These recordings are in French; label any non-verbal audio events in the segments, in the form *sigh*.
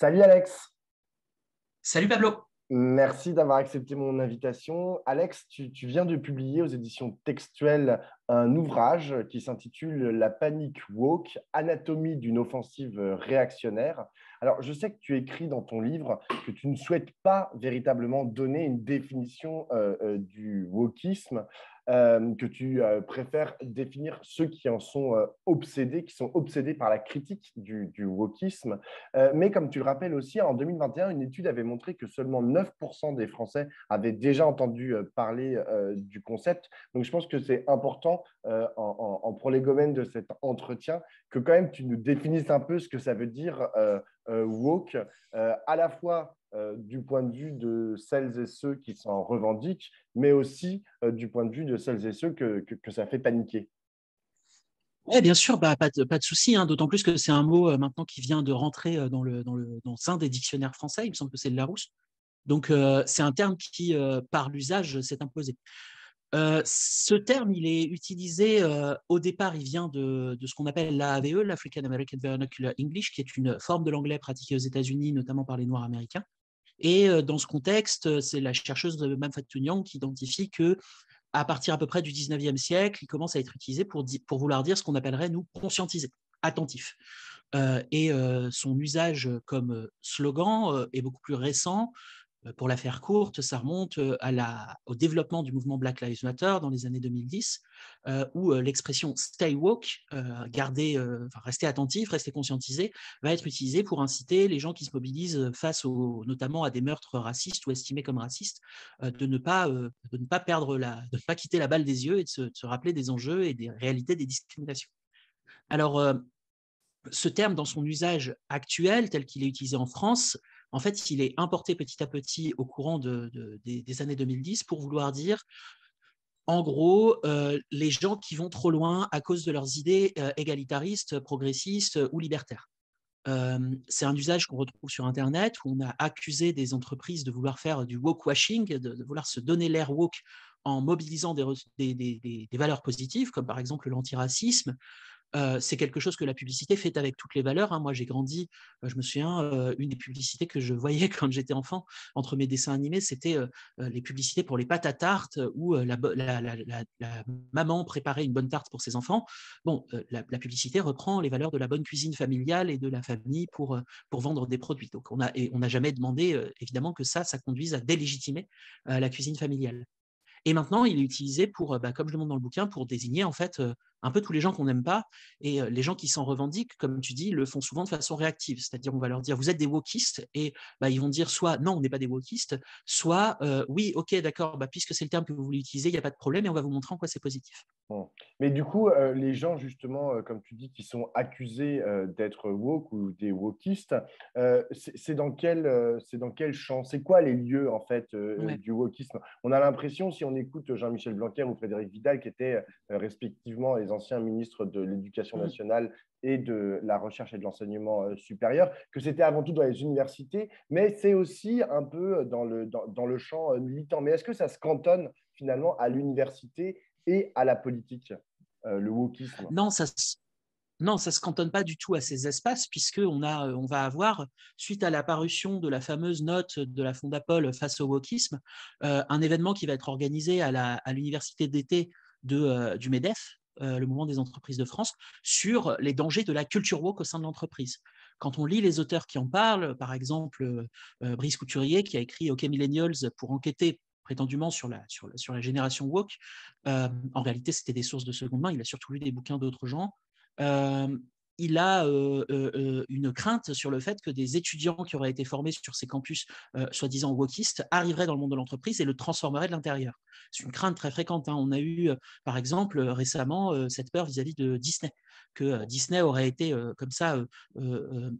Salut Alex. Salut Pablo. Merci d'avoir accepté mon invitation. Alex, tu, viens de publier aux éditions textuelles un ouvrage qui s'intitule La panique woke, anatomie d'une offensive réactionnaire. Alors, je sais que tu écris dans ton livre que tu ne souhaites pas véritablement donner une définition euh, euh, du wokisme. Euh, que tu euh, préfères définir ceux qui en sont euh, obsédés, qui sont obsédés par la critique du, du wokisme. mais comme tu le rappelles aussi, en 2021, une étude avait montré que seulement 9% des Français avaient déjà entendu parler du concept. Donc je pense que c'est important en, en, prolégomène de cet entretien que quand même tu nous définisses un peu ce que ça veut dire euh, woke, euh, à la fois euh, du point de vue de celles et ceux qui s'en revendiquent, mais aussi du point de vue de celles et ceux que, ça fait paniquer. Oui, bien sûr, bah, pas de, souci, hein. d'autant plus que c'est un mot maintenant qui vient de rentrer dans, le, dans, des dictionnaires français, il me semble que c'est de Larousse. Donc, c'est un terme qui, par l'usage, s'est imposé. Euh, ce terme, il est utilisé euh, au départ, il vient de, ce qu'on appelle l'AVE, l'African American Vernacular English, qui est une forme de l'anglais pratiquée aux États-Unis, notamment par les Noirs américains. Et euh, dans ce contexte, c'est la chercheuse de Manfred qui identifie que à partir à peu près du 19e siècle, il commence à être utilisé pour, pour vouloir dire ce qu'on appellerait, nous, conscientiser, attentif. et son usage comme slogan est beaucoup plus récent, pour la faire courte, ça remonte au développement du mouvement Black Lives Matter dans les années 2010, où l'expression stay woke, garder, rester attentif, rester conscientisé, va être utilisée pour inciter les gens qui se mobilisent face notamment à des meurtres racistes ou estimés comme racistes, de, ne pas, perdre la, de ne pas quitter la balle des yeux et de se rappeler des enjeux et des réalités des discriminations. Alors, ce terme, dans son usage actuel, tel qu'il est utilisé en France, en fait, il est importé petit à petit au courant des, années 2010 pour vouloir dire, en gros, euh, les gens qui vont trop loin à cause de leurs idées euh, égalitaristes, progressistes euh, ou libertaires. c'est un usage qu'on retrouve sur Internet où on a accusé des entreprises de vouloir faire du woke washing, de, vouloir se donner l'air woke en mobilisant des, valeurs positives, comme par exemple l'antiracisme, c'est quelque chose que la publicité fait avec toutes les valeurs. Hein. Moi, j'ai grandi, je me souviens, une des publicités que je voyais *laughs* quand j'étais enfant entre mes dessins animés, c'était les publicités pour les pâtes à tarte où la, maman préparait une bonne tarte pour ses enfants. Bon, la, publicité reprend les valeurs de la bonne cuisine familiale et de la famille pour, vendre des produits. Donc, on n'a jamais demandé, évidemment, que ça, ça conduise à délégitimer la cuisine familiale. Et maintenant, il est utilisé pour, bah, comme je le montre dans le bouquin, pour désigner en fait un peu tous les gens qu'on n'aime pas. Et euh, les gens qui s'en revendiquent, comme tu dis, le font souvent de façon réactive. C'est-à-dire, on va leur dire, vous êtes des wokistes, et bah, ils vont dire soit non, on n'est pas des wokistes, soit euh, oui, ok, d'accord, bah, puisque c'est le terme que vous voulez utiliser, il n'y a pas de problème, et on va vous montrer en quoi c'est positif. Mais du coup, euh, les gens, justement, comme tu dis, qui sont accusés d'être woke ou des wokistes, c'est dans, quel, c'est dans quel champ C'est quoi les lieux, en fait, du wokisme On a l'impression, si on écoute Jean-Michel Blanquer ou Frédéric Vidal, qui étaient respectivement les anciens ministres de l'Éducation mmh. nationale et de la recherche et de l'enseignement euh, supérieur, que c'était avant tout dans les universités, mais c'est aussi un peu dans le, dans, dans le champ euh, militant. Mais est-ce que ça se cantonne finalement à l'université et à la politique, euh, le wokisme Non, ça non, ça ne se cantonne pas du tout à ces espaces, puisqu'on a, on va avoir, suite à l'apparition de la fameuse note de la Fondapol face au wokisme, un événement qui va être organisé à l'université d'été de du MEDEF, euh, le mouvement des entreprises de France, sur les dangers de la culture woke au sein de l'entreprise. Quand on lit les auteurs qui en parlent, par exemple euh, euh, Brice Couturier qui a écrit OK Millennials pour enquêter prétendument sur la, sur génération woke, en réalité c'était des sources de seconde main, il a surtout lu des bouquins d'autres gens il a une crainte sur le fait que des étudiants qui auraient été formés sur ces campus soi-disant wokistes arriveraient dans le monde de l'entreprise et le transformeraient de l'intérieur. C'est une crainte très fréquente. Hein. On a eu, par exemple, récemment cette peur vis-à-vis de Disney, que Disney aurait été comme ça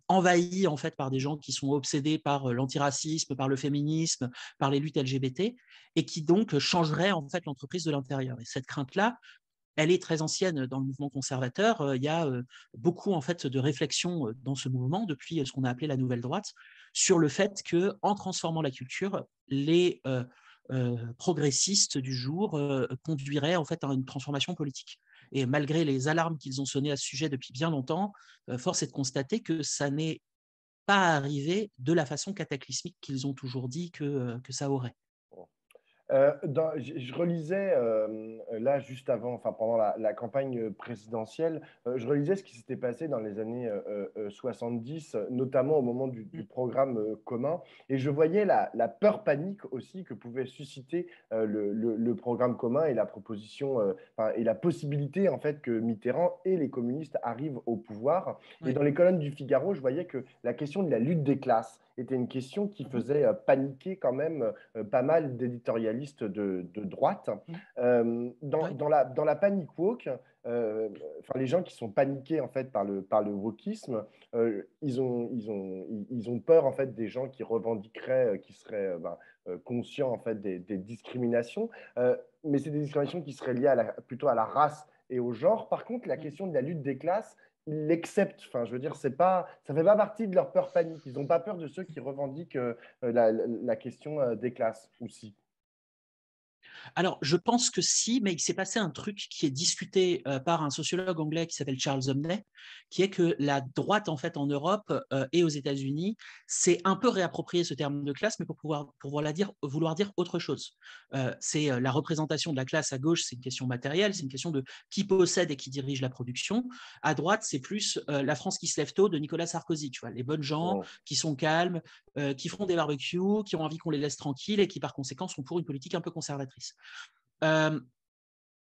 envahi en fait par des gens qui sont obsédés par l'antiracisme, par le féminisme, par les luttes LGBT et qui donc changeraient en fait l'entreprise de l'intérieur. Et cette crainte-là, elle est très ancienne dans le mouvement conservateur. Euh, il y a euh, beaucoup en fait de réflexions euh, dans ce mouvement depuis ce qu'on a appelé la nouvelle droite sur le fait que en transformant la culture, les progressistes du jour conduiraient en fait à une transformation politique. Et malgré les alarmes qu'ils ont sonnées à ce sujet depuis bien longtemps, force est de constater que ça n'est pas arrivé de la façon cataclysmique qu'ils ont toujours dit que ça aurait. Euh, dans, je, relisais euh, là juste avant, enfin pendant la, campagne euh, présidentielle, je relisais ce qui s'était passé dans les années 70, notamment au moment du, mmh. programme commun, et je voyais la, peur panique aussi que pouvait susciter le, programme commun et la proposition et la possibilité en fait que Mitterrand et les communistes arrivent au pouvoir. Et dans les colonnes du Figaro, je voyais que la question de la lutte des classes était une question qui mmh faisait paniquer quand même pas mal d'éditorialistes de, droite. Mm. Euh, dans, dans, la, panique woke euh, enfin, les gens qui sont paniqués en fait par le, par le wokisme, euh, ils, ont, ont, ils ont peur en fait des gens qui revendiqueraient, qui seraient ben, conscients en fait des, discriminations, mais c'est des discriminations qui seraient liées plutôt à la race et au genre. Par contre, la mm. question de la lutte des classes, ils l'acceptent. Enfin, je veux dire, c'est pas, ça fait pas partie de leur peur panique. Ils n'ont pas peur de ceux qui revendiquent la, question des classes aussi. Alors, je pense que si, mais il s'est passé un truc qui est discuté euh, par un sociologue anglais qui s'appelle Charles Omney, qui est que la droite, en fait, en Europe euh, et aux États-Unis, s'est un peu réapproprié ce terme de classe, mais pour pouvoir, pour vouloir, dire, vouloir dire autre chose. Euh, c'est la représentation de la classe à gauche, c'est une question matérielle, c'est une question de qui possède et qui dirige la production. À droite, c'est plus la France qui se lève tôt de Nicolas Sarkozy, tu vois, les bonnes gens qui sont calmes, qui font des barbecues, qui ont envie qu'on les laisse tranquilles et qui, par conséquent, sont pour une politique un peu conservatrice. Euh,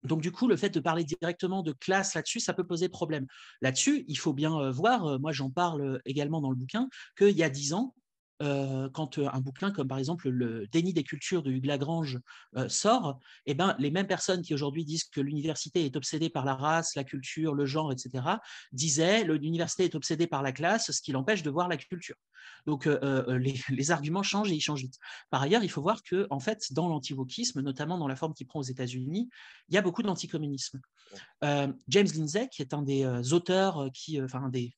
donc du coup, le fait de parler directement de classe là-dessus, ça peut poser problème. Là-dessus, il faut bien euh, voir, euh, moi j'en parle également dans le bouquin, qu'il y a dix ans, euh, quand euh, un bouquin comme par exemple Le déni des cultures de Hugues Lagrange euh, sort, eh ben, les mêmes personnes qui aujourd'hui disent que l'université est obsédée par la race, la culture, le genre, etc., disaient l'université est obsédée par la classe, ce qui l'empêche de voir la culture. Donc *laughs* les, arguments changent et ils changent vite. Par ailleurs, il faut voir que en fait, dans l'antivoquisme, notamment dans la forme qu'il prend aux États-Unis, il y a beaucoup d'anticommunisme. James Lindsay, qui est un des auteurs qui, enfin des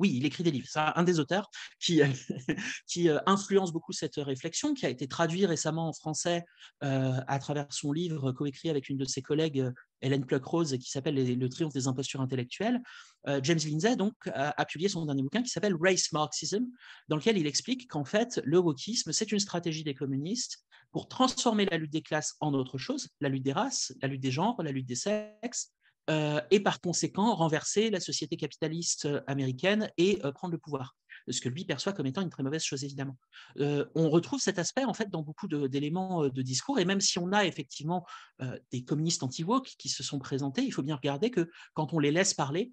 oui, il écrit des livres. C'est un des auteurs qui, euh, *laughs* euh, influence beaucoup cette réflexion, qui a été traduit récemment en français euh, à travers son livre coécrit avec une de ses collègues, Hélène Pluckrose, qui s'appelle Le triomphe des impostures intellectuelles. James Lindsay donc, a, a, publié son dernier bouquin qui s'appelle Race Marxism, dans lequel il explique qu'en fait, le wokisme, c'est une stratégie des communistes pour transformer la lutte des classes en autre chose, la lutte des races, la lutte des genres, la lutte des sexes, euh, et par conséquent renverser la société capitaliste euh, américaine et euh, prendre le pouvoir ce que lui perçoit comme étant une très mauvaise chose, évidemment. on retrouve cet aspect, en fait, dans beaucoup d'éléments de, discours, et même si on a effectivement des communistes anti-woke qui se sont présentés, il faut bien regarder que quand on les laisse parler,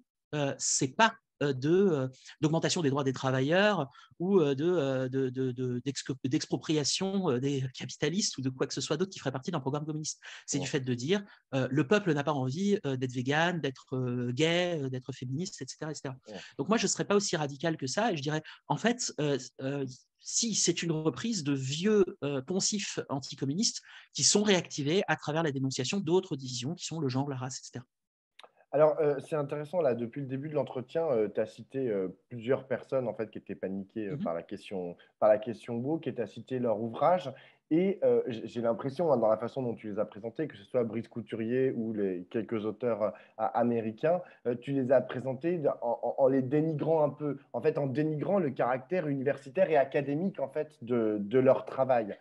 c'est pas euh, de, euh, d'augmentation des droits des travailleurs ou euh, de, d'expropriation des capitalistes ou de quoi que ce soit d'autre qui ferait partie d'un programme communiste. C'est du fait de dire le peuple n'a pas envie d'être vegan, d'être gay, d'être féministe, etc. etc. Donc moi, je ne serais pas aussi radical que ça et je dirais en fait, si c'est une reprise de vieux poncifs anticommunistes qui sont réactivés à travers la dénonciation d'autres divisions qui sont le genre, la race, etc. Alors, euh, c'est intéressant, là, depuis le début de l'entretien, euh, tu as cité euh, plusieurs personnes en fait, qui étaient paniquées mmh par, la question, par la question book et tu as cité leur ouvrage. Et euh, j'ai l'impression, hein, dans la façon dont tu les as présentés, que ce soit Brice Couturier ou les quelques auteurs euh, américains, euh, tu les as présentés en, les dénigrant un peu, en fait, en dénigrant le caractère universitaire et académique en fait de, de leur travail.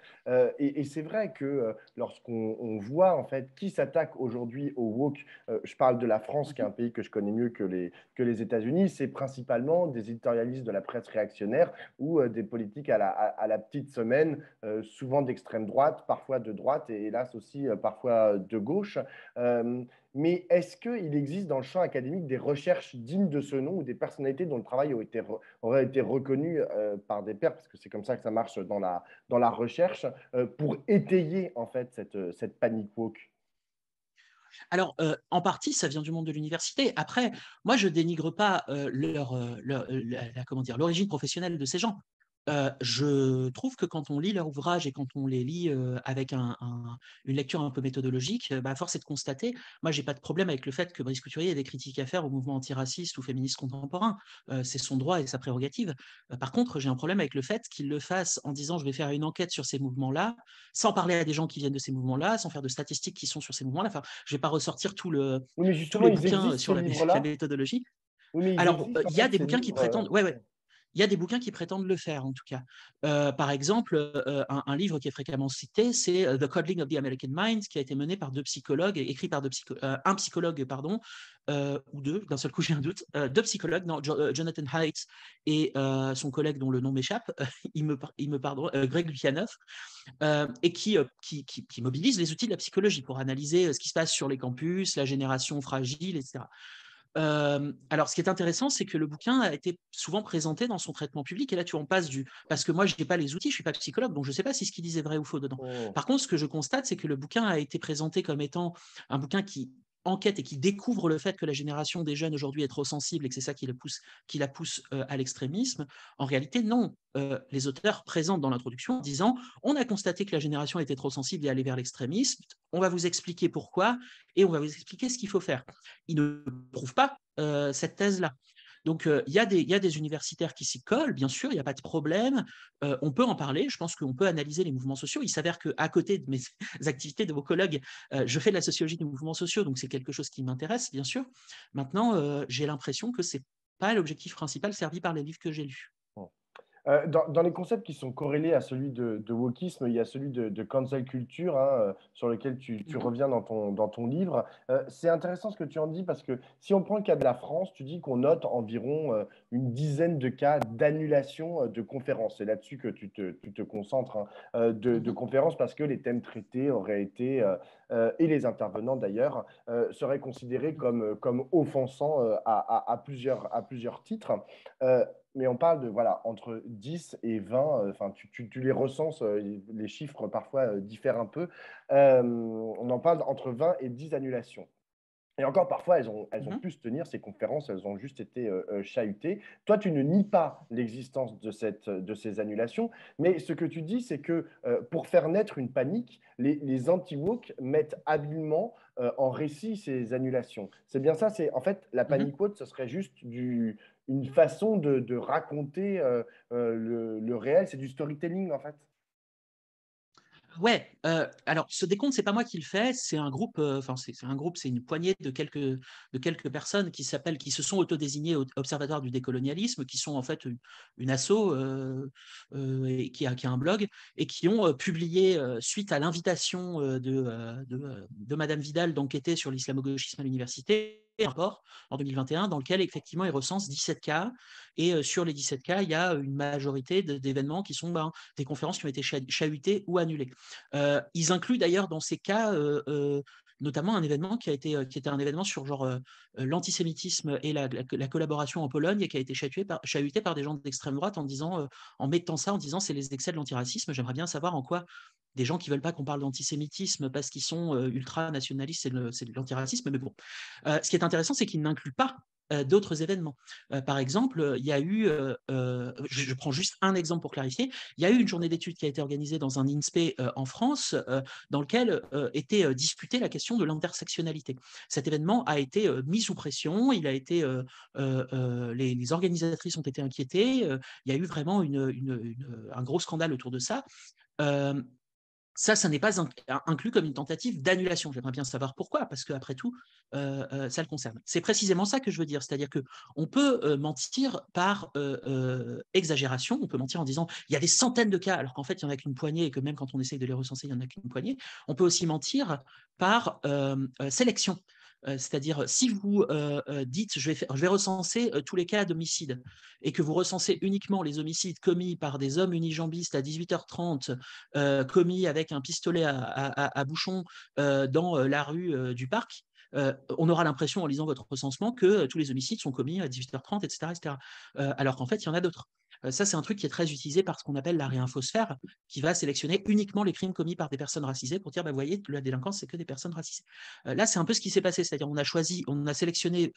et, c'est vrai que lorsqu'on voit en fait qui s'attaque aujourd'hui au woke, je parle de la France, qui est un mm-hmm. pays que je connais mieux que les que les États-Unis, c'est principalement des éditorialistes de la presse réactionnaire ou des politiques à la, à, à la petite semaine, souvent des extrême droite, parfois de droite et hélas aussi euh, parfois euh, de gauche. Euh, mais est-ce qu'il existe dans le champ académique des recherches dignes de ce nom ou des personnalités dont le travail aurait été, reconnu par des pairs, parce que c'est comme ça que ça marche dans la, dans la recherche, pour étayer en fait cette, panique woke alors, en partie, ça vient du monde de l'université. Après, moi, je dénigre pas leur, leur la, comment dire l'origine professionnelle de ces gens je trouve que quand on lit leur ouvrage et quand on les lit avec une lecture un peu méthodologique, bah, force est de constater, moi, j'ai pas de problème avec le fait que Brice Couturier ait des critiques à faire au mouvement antiraciste ou féministe contemporain. c'est son droit et sa prérogative. par contre, j'ai un problème avec le fait qu'il le fasse en disant je vais faire une enquête sur ces mouvements-là, sans parler à des gens qui viennent de ces mouvements-là, sans faire de statistiques qui sont sur ces mouvements-là. Enfin, je vais pas ressortir tout le, oui, sur la, méthodologie. Alors, il y a des bouquins qui euh, prétendent. Ouais, ouais. Il y a des bouquins qui prétendent le faire, en tout cas. Euh, par exemple, euh, un, livre qui est fréquemment cité, c'est euh, The Codling of the American Mind, qui a été mené par deux psychologues, écrit par deux psycho un psychologue, pardon, ou deux, d'un seul coup *laughs* j'ai un doute, deux psychologues, Jonathan Haidt et son collègue dont le nom m'échappe, *laughs* il me, il me pardon, Greg Lukianoff, et qui qui, qui mobilise les outils de la psychologie pour analyser ce qui se passe sur les campus, la génération fragile, etc. Euh, alors, ce qui est intéressant, c'est que le bouquin a été souvent présenté dans son traitement public. Et là, tu en passes du. Parce que moi, je n'ai pas les outils, je ne suis pas psychologue, donc je ne sais pas si ce qu'il disait vrai ou faux dedans. Oh. Par contre, ce que je constate, c'est que le bouquin a été présenté comme étant un bouquin qui enquête et qui découvre le fait que la génération des jeunes aujourd'hui est trop sensible et que c'est ça qui la pousse, euh, à l'extrémisme, en réalité, non. Euh, les auteurs présentent dans l'introduction en disant on a constaté que la génération était trop sensible et allait vers l'extrémisme, on va vous expliquer pourquoi et on va vous expliquer ce qu'il faut faire. Ils ne prouvent pas euh, cette thèse-là. Donc, euh, il y, a des universitaires qui s'y collent, bien sûr, il n'y a pas de problème. Euh, on peut en parler. Je pense qu'on peut analyser les mouvements sociaux. Il s'avère qu'à côté de mes *laughs* activités de vos collègues, euh, je fais de la sociologie des mouvements sociaux, donc c'est quelque chose qui m'intéresse, bien sûr. Maintenant, j'ai l'impression que ce n'est pas l'objectif principal servi par les livres que j'ai lus. Euh, dans, les concepts qui sont corrélés à celui de, de wokisme, il y a celui de, de cancel culture, hein, euh, sur lequel tu, mhm. reviens dans ton, dans ton livre. Euh, c'est intéressant ce que tu en dis, parce que si on prend le cas de la France, tu dis qu'on note environ une dizaine de cas d'annulation de conférences. C'est là-dessus que tu te, tu te concentres, hein, de, mhm. conférences, parce que les thèmes traités auraient été, et les intervenants d'ailleurs, seraient considérés comme, comme offensants à, à, plusieurs, à plusieurs titres mais on parle de voilà entre 10 et 20. Euh, enfin, tu, tu, les recenses, euh, les chiffres parfois euh, diffèrent un peu. on en parle entre 20 et 10 annulations. Et encore parfois, elles ont, mm-hmm. pu se tenir, ces conférences, elles ont juste été chahutées. Toi, tu ne nies pas l'existence de, ces annulations, mais ce que tu dis, c'est que pour faire naître une panique, les, les anti-woke mettent habilement euh, en récit ces annulations. C'est bien ça, c'est en fait la mhm. panique haute, ce serait juste une façon de, raconter euh, euh, le, réel, c'est du storytelling en fait. Ouais, euh, alors ce décompte, c'est pas moi qui le fais, c'est un groupe, euh, enfin c'est un groupe, c'est une poignée de quelques, de quelques personnes qui s'appellent, qui se sont autodésignées observatoires du décolonialisme, qui sont en fait une, asso euh, qui, a, un blog et qui ont publié suite à l'invitation de, de, de, Madame Vidal d'enquêter sur l'islamo-gauchisme à l'université un rapport en 2021 dans lequel effectivement il recense 17 cas. Et euh, sur les 17 cas, il y a euh, une majorité d'événements qui sont ben, des conférences qui ont été chahutées ou annulées. Euh, ils incluent d'ailleurs dans ces cas notamment un événement qui a été euh, qui était un événement sur genre euh, euh, l'antisémitisme et la, collaboration en Pologne et qui a été chahuté par, chahuté par des gens d'extrême droite en disant en mettant ça en disant c'est les excès de l'antiracisme. J'aimerais bien savoir en quoi des gens qui veulent pas qu'on parle d'antisémitisme parce qu'ils sont ultra nationalistes, c'est de l'antiracisme. Mais bon, ce qui est intéressant, c'est qu'il n'inclut pas euh, d'autres événements. Euh, par exemple, il y a eu, euh, je, prends juste un exemple pour clarifier, il y a eu une journée d'études qui a été organisée dans un INSPE en France dans lequel était disputée la question de l'intersectionnalité. Cet événement a été mis sous pression, il a été, les, organisatrices ont été inquiétées, il y a eu vraiment un gros scandale autour de ça ça, ça n'est pas inclus comme une tentative d'annulation. J'aimerais bien savoir pourquoi, parce qu'après tout, euh, euh, ça le concerne. C'est précisément ça que je veux dire, c'est-à-dire que on peut euh, mentir par exagération, on peut mentir en disant il y a des centaines de cas, alors qu'en fait il y en a qu'une poignée et que même quand on essaye de les recenser, il y en a qu'une poignée. On peut aussi mentir par sélection, c'est-à-dire si vous dites je vais, recenser tous les cas d'homicide et que vous recensez uniquement les homicides commis par des hommes unijambistes à 18h30, commis avec un pistolet à, bouchon dans la rue du parc, on aura l'impression en lisant votre recensement que tous les homicides sont commis à 18h30, etc. alors qu'en fait, il y en a d'autres ça, c'est un truc qui est très utilisé par ce qu'on appelle la réinfosphère, qui va sélectionner uniquement les crimes commis par des personnes racisées pour dire, bah, vous voyez, la délinquance, c'est que des personnes racisées. là, c'est un peu ce qui s'est passé, c'est-à-dire on a choisi, on a sélectionné,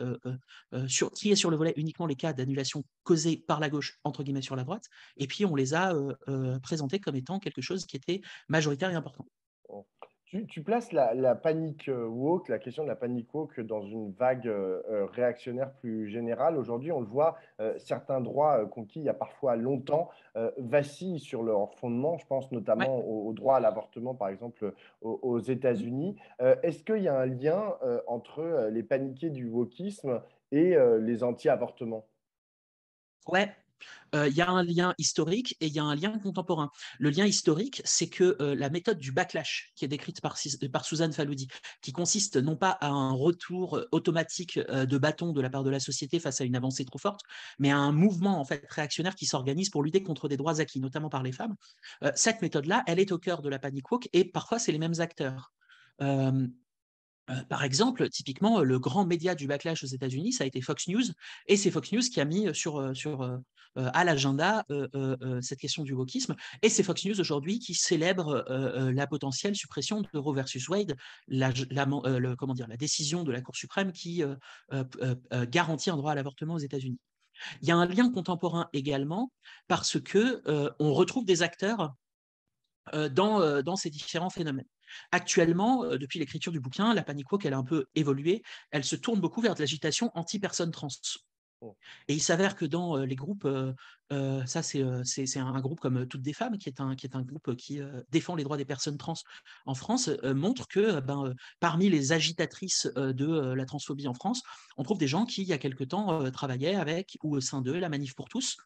sur, est sur le volet uniquement les cas d'annulation causés par la gauche, entre guillemets, sur la droite, et puis on les a présentés comme étant quelque chose qui était majoritaire et important. Tu, places la, panique euh, woke, la question de la panique woke dans une vague euh, euh, réactionnaire plus générale. Aujourd'hui, on le voit, certains droits conquis il y a parfois longtemps vacillent sur leur fondement. Je pense notamment au, droit à l'avortement, par exemple, aux, États-Unis. Est-ce qu'il y a un lien entre les paniqués du wokisme et les anti-avortements Ouais, euh, il y a un lien historique et il y a un lien contemporain. Le lien historique, c'est que euh, la méthode du backlash, qui est décrite par, par Suzanne Faludi, qui consiste non pas à un retour automatique euh, de bâton de la part de la société face à une avancée trop forte, mais à un mouvement en fait réactionnaire qui s'organise pour lutter contre des droits acquis, notamment par les femmes. cette méthode-là, elle est au cœur de la panic walk et parfois c'est les mêmes acteurs. Euh, par exemple, typiquement, le grand média du backlash aux États-Unis, ça a été Fox News, et c'est Fox News qui a mis euh, euh, à l'agenda cette question du wokisme, et c'est Fox News aujourd'hui qui célèbre la potentielle suppression de Roe versus Wade, la, la décision de la Cour suprême qui garantit un droit à l'avortement aux États-Unis. Il y a un lien contemporain également parce que on retrouve des acteurs dans ces différents phénomènes. Actuellement, euh, depuis l'écriture du bouquin, la panique woke elle a un peu évolué. Elle se tourne beaucoup vers de l'agitation anti-personnes trans. Oh. Et il s'avère que dans euh, les groupes, euh, ça c'est, un, groupe comme Toutes des femmes, qui est un, qui est un groupe qui défend les droits des personnes trans en France, montre que ben, parmi les agitatrices de la transphobie en France, on trouve des gens qui, il y a quelque temps, travaillaient avec ou au sein de la Manif pour tous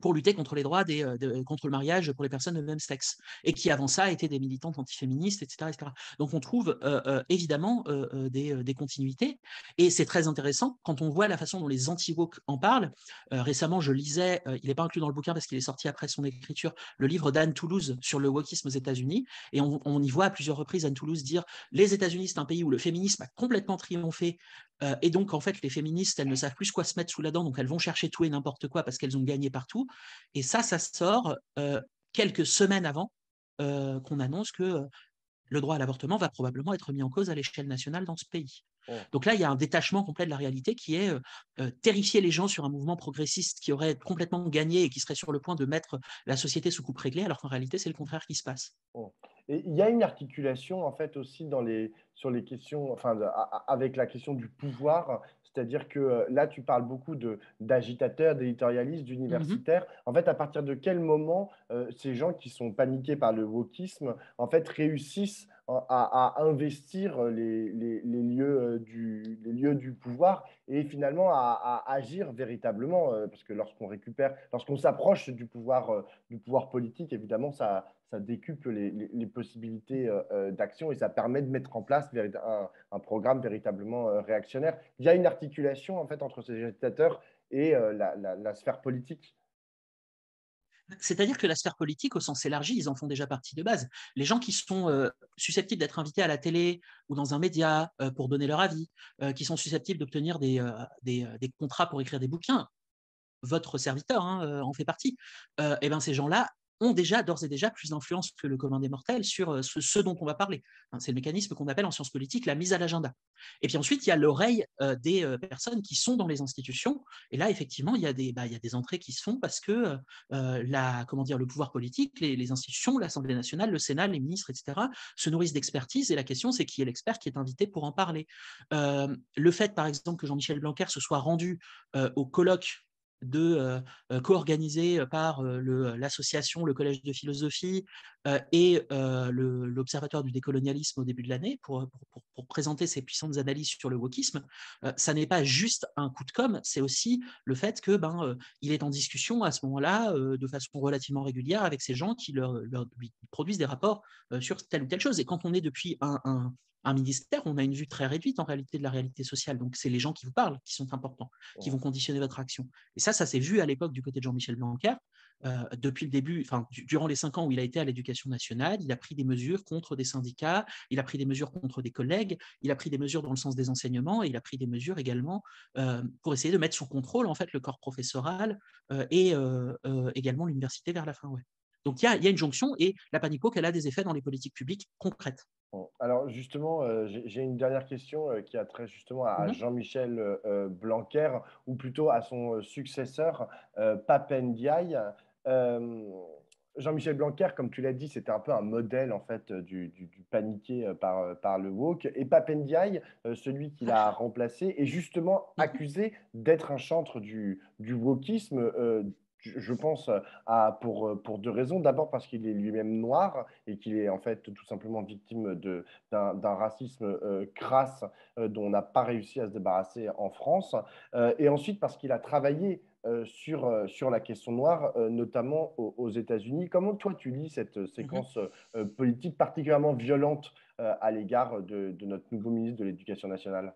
pour lutter contre les droits euh, contre le mariage pour les personnes de même sexe, et qui avant ça étaient des militantes antiféministes, etc. etc. Donc on trouve euh, euh, évidemment des, continuités, et c'est très intéressant quand on voit la façon dont les anti-woke en parlent. récemment, je lisais, il n'est pas inclus dans le bouquin parce qu'il est sorti après son écriture, le livre d'Anne Toulouse sur le wokisme aux États-Unis, et on, on, y voit à plusieurs reprises Anne Toulouse dire les États-Unis c'est un pays où le féminisme a complètement triomphé euh, et donc, en fait, les féministes, elles ne savent plus quoi se mettre sous la dent, donc elles vont chercher tout et n'importe quoi parce qu'elles ont gagné partout. Et ça, ça sort euh, quelques semaines avant euh, qu'on annonce que le droit à l'avortement va probablement être mis en cause à l'échelle nationale dans ce pays. Oh. Donc là, il y a un détachement complet de la réalité qui est terrifier les gens sur un mouvement progressiste qui aurait complètement gagné et qui serait sur le point de mettre la société sous coupe réglée, alors qu'en réalité, c'est le contraire qui se passe. Oh il y a une articulation en fait aussi dans les, sur les questions, enfin, avec la question du pouvoir. C'est-à-dire que euh, là, tu parles beaucoup d'agitateurs, d'éditorialistes, d'universitaires. Mm-hmm. En fait, à partir de quel moment euh, ces gens qui sont paniqués par le wokisme, en fait, réussissent à, investir les, lieux euh, du, les lieux du pouvoir et finalement à, à agir véritablement Parce que lorsqu'on récupère, lorsqu'on s'approche du pouvoir, du pouvoir politique, évidemment, ça, ça décuple les, possibilités euh, euh, d'action et ça permet de mettre en place un, programme véritablement euh, réactionnaire. Il y a une articulation en fait entre ces agitateurs et la, sphère politique. C'est-à-dire que la sphère politique, au sens élargi, ils en font déjà partie de base. Les gens qui sont susceptibles d'être invités à la télé ou dans un média pour donner leur avis, qui sont susceptibles d'obtenir des, contrats pour écrire des bouquins, votre serviteur hein, en fait partie, et eh ben ces gens-là, ont déjà, d'ores et déjà, plus d'influence que le commun des mortels sur euh, ce, dont on va parler. C'est le mécanisme qu'on appelle en sciences politiques la mise à l'agenda. Et puis ensuite, il y a l'oreille euh, des euh, personnes qui sont dans les institutions. Et là, effectivement, il y a des, bah, des entrées qui se font parce que la, comment dire, le pouvoir politique, les, les institutions, l'Assemblée nationale, le Sénat, les ministres, etc., se nourrissent d'expertise. Et la question, c'est qui est l'expert qui est invité pour en parler. le fait, par exemple, que Jean-Michel Blanquer se soit rendu au colloque de euh, euh, co-organisé euh, par l'association, le, Collège de philosophie et l'Observatoire du décolonialisme au début de l'année pour, présenter ses puissantes analyses sur le wokisme, ça n'est pas juste un coup de com', c'est aussi le fait que ben, il est en discussion à ce moment-là de façon relativement régulière avec ces gens qui leur, produisent des rapports sur telle ou telle chose. Et quand on est depuis un un ministère, on a une vue très réduite en réalité de la réalité sociale. Donc, c'est les gens qui vous parlent qui sont importants, qui vont conditionner votre action. Et ça, ça s'est vu à l'époque du côté de Jean-Michel Blanquer. Euh, depuis le début, enfin, durant les cinq ans où il a été à l'éducation nationale, il a pris des mesures contre des syndicats, il a pris des mesures contre des collègues, il a pris des mesures dans le sens des enseignements et il a pris des mesures également euh, pour essayer de mettre sous contrôle en fait le corps professoral euh, et également l'université vers la fin. Donc il y, a, une jonction et la panique qu'elle a des effets dans les politiques publiques concrètes. Alors justement, euh, j'ai une dernière question euh, qui a trait justement à mhm. Jean-Michel euh, Blanquer ou plutôt à son successeur, Papendiaï. Jean-Michel Blanquer, comme tu l'as dit, c'était un peu un modèle en fait du, paniqué par, par le woke. Et Papendiaï, celui qui l'a remplacé, est justement accusé d'être un chantre du, du wokisme je pense à, pour, euh, pour deux raisons. D'abord parce qu'il est lui-même noir et qu'il est en fait tout simplement victime d'un racisme euh, crasse euh, dont on n'a pas réussi à se débarrasser en France. et ensuite parce qu'il a travaillé sur, sur la question noire, notamment aux, aux États-Unis. Comment toi tu lis cette mm-hmm. séquence politique particulièrement violente à l'égard de, de notre nouveau ministre de l'Éducation nationale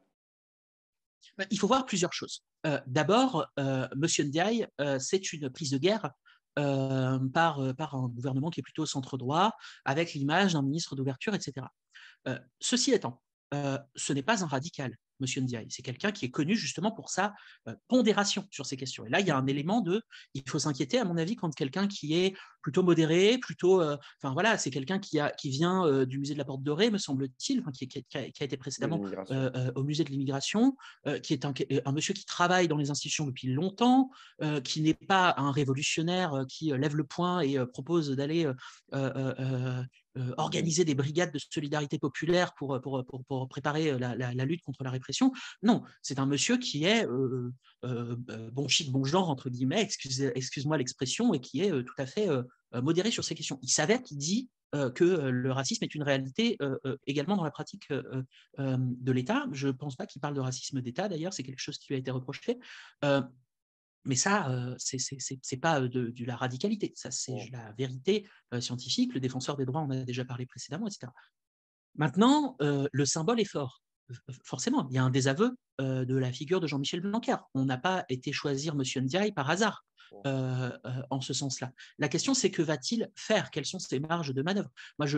bah, il faut voir plusieurs choses. Euh, d'abord, M. Euh, Monsieur Ndiaye, euh, c'est une prise de guerre par, par un gouvernement qui est plutôt centre-droit, avec l'image d'un ministre d'ouverture, etc. ceci étant, ce n'est pas un radical. Monsieur Ndiaye. C'est quelqu'un qui est connu justement pour sa euh, pondération sur ces questions. Et là, il y a un élément de, il faut s'inquiéter, à mon avis, quand quelqu'un qui est plutôt modéré, plutôt, euh, enfin voilà, c'est quelqu'un qui, qui vient euh, du musée de la Porte Dorée, me semble-t-il, qui, a, été précédemment au musée de l'immigration, qui est un, un, monsieur qui travaille dans les institutions depuis longtemps, qui n'est pas un révolutionnaire qui lève le poing et propose d'aller euh, organiser des brigades de solidarité populaire pour, euh, euh, pour, préparer la, lutte contre la répression. Non, c'est un monsieur qui est bon chic, bon genre, entre guillemets, excuse, excuse-moi l'expression, et qui est tout à fait modéré sur ces questions. Il s'avère qu'il dit que le racisme est une réalité également dans la pratique de l'État. Je ne pense pas qu'il parle de racisme d'État, d'ailleurs, c'est quelque chose qui lui a été reproché mais ça, euh, ce n'est pas euh, de, la radicalité, ça c'est la vérité euh, scientifique. Le défenseur des droits en a déjà parlé précédemment, etc. Maintenant, le symbole est fort. Forcément, il y a un désaveu de la figure de Jean-Michel Blanquer. On n'a pas été choisir M. Ndiaye par hasard en ce sens-là. La question, c'est que va-t-il faire Quelles sont ses marges de manœuvre Moi,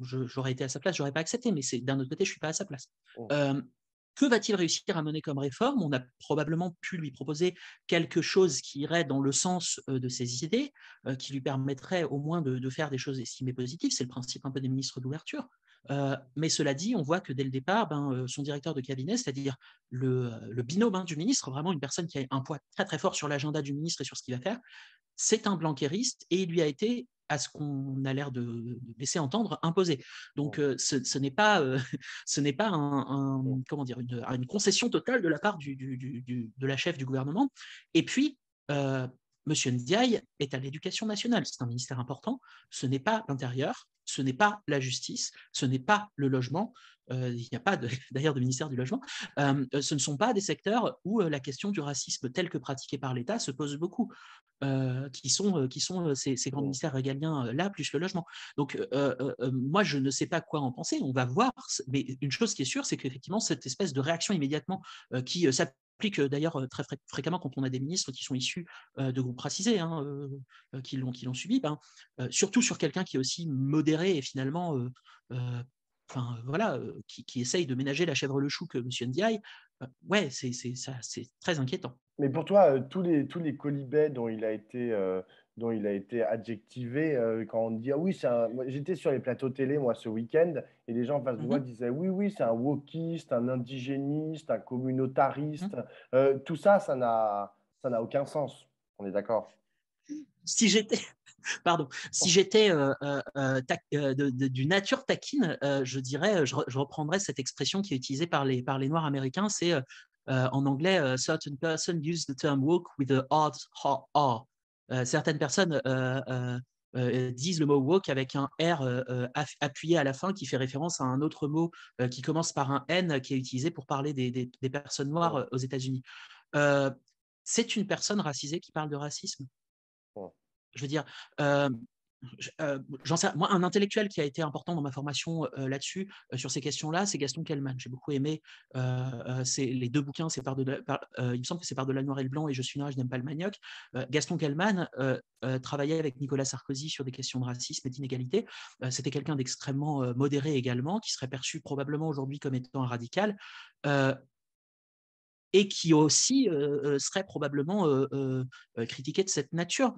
j'aurais été à sa place, je n'aurais pas accepté, mais d'un autre côté, je ne suis pas à sa place. Que va-t-il réussir à mener comme réforme On a probablement pu lui proposer quelque chose qui irait dans le sens euh, de ses idées, euh, qui lui permettrait au moins de, faire des choses estimées positives. C'est le principe un peu des ministres d'ouverture. Euh, mais cela dit, on voit que dès le départ, ben, son directeur de cabinet, c'est-à-dire le, binôme hein, du ministre, vraiment une personne qui a un poids très très fort sur l'agenda du ministre et sur ce qu'il va faire, c'est un blanquériste et il lui a été à ce qu'on a l'air de laisser entendre imposer. Donc euh, ce, n'est pas, euh, *laughs* ce n'est pas un, comment dire, une, concession totale de la part de la chef du gouvernement. Et puis, euh, M. Ndiaye est à l'éducation nationale, c'est un ministère important, ce n'est pas l'intérieur, ce n'est pas la justice, ce n'est pas le logement, euh, il n'y a pas *laughs* d'ailleurs de, ministère du logement, euh, ce ne sont pas des secteurs où euh, la question du racisme tel que pratiqué par l'État se pose beaucoup, qui sont, qui sont ces, grands ministères régaliens là, plus le logement. Donc, moi, je ne sais pas quoi en penser, on va voir, mais une chose qui est sûre, c'est qu'effectivement, cette espèce de réaction immédiatement qui s'appelle, explique euh, d'ailleurs euh, très fréquemment quand on a des ministres qui sont issus euh, de groupes racisés, hein, qui l'ont subi, ben, surtout sur quelqu'un qui est aussi modéré et finalement enfin voilà, qui, essaye de ménager la chèvre le chou que Monsieur Ndiaye, ouais, c'est très inquiétant. Mais pour toi, tous les tous les colibets dont il a été dont il a été adjectivé euh, quand on dit ah oui, un... j'étais sur les plateaux télé moi ce week-end et les gens en face de moi mhm. disaient oui, oui, c'est un wokiste, un indigéniste, un communautariste. Mhm. Euh, tout ça, ça n'a, ça n'a aucun sens. On est d'accord Si j'étais. *laughs* Pardon, si j'étais euh, euh d'une nature taquine, je dirais, je, reprendrais cette expression qui est utilisée par les, par les Noirs américains, c'est en anglais, certain person use the term wok with a hard, hard R. Euh, certaines personnes euh, euh, disent le mot woke avec un R appuyé à la fin qui fait référence à un autre mot qui commence par un N qui est utilisé pour parler des, personnes noires aux États-Unis. c'est une personne racisée qui parle de racisme. Je veux dire, euh, sais, moi, un intellectuel qui a été important dans ma formation euh, là-dessus, euh, sur ces questions-là, c'est Gaston Kellman. J'ai beaucoup aimé les deux bouquins, de, il me semble que c'est par de la noir et le blanc et Je suis noir, je n'aime pas le manioc. Gaston Kellman travaillait avec Nicolas Sarkozy sur des questions de racisme et d'inégalité. C'était quelqu'un d'extrêmement modéré également, qui serait perçu probablement aujourd'hui comme étant un radical et qui aussi serait probablement critiqué de cette nature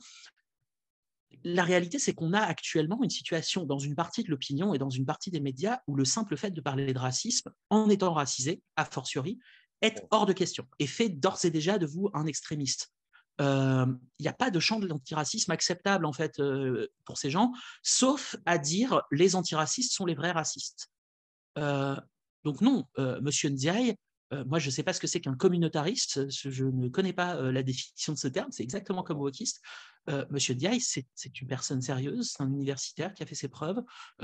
la réalité, c'est qu'on a actuellement une situation dans une partie de l'opinion et dans une partie des médias où le simple fait de parler de racisme, en étant racisé, a fortiori, est hors de question et fait d'ores et déjà de vous un extrémiste. Euh, il n'y a pas de champ de l'antiracisme acceptable en fait euh, pour ces gens, sauf à dire les antiracistes sont les vrais racistes. Euh, donc non, Monsieur Ndiaye, moi je ne sais pas ce que c'est qu'un communautariste, je ne connais pas la définition de ce terme, c'est exactement comme wokiste. Monsieur Diaye, c'est une personne sérieuse, c'est un universitaire qui a fait ses preuves,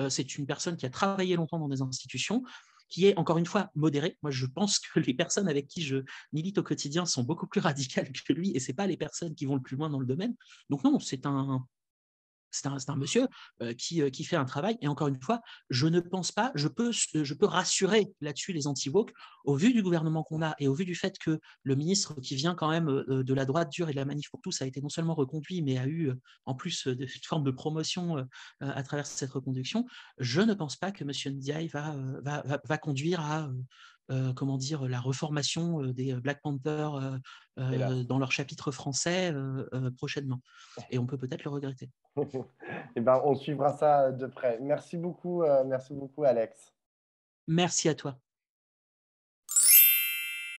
c'est une personne qui a travaillé longtemps dans des institutions, qui est encore une fois modéré. Moi, je pense que les personnes avec qui je milite au quotidien sont beaucoup plus *laughs* radicales que lui, et c'est pas les personnes qui vont le plus loin dans le domaine. Donc non, c'est un c'est un, monsieur euh, euh, qui, fait un travail. Et encore une fois, je ne pense pas, euh, je peux, rassurer là-dessus les anti-woke, au vu du gouvernement qu'on a et au vu du fait que le ministre qui vient quand même de la droite dure et de la manif pour tous a été non seulement reconduit, mais a eu en plus une forme de promotion à travers cette reconduction, je ne pense pas que M. Ndiaye va, conduire à... comment dire, la reformation des Black Panthers dans leur chapitre français prochainement. Et on peut peut-être le regretter. *laughs* Eh ben, on suivra ça de près. Merci beaucoup, euh, merci beaucoup, Alex. Merci à toi.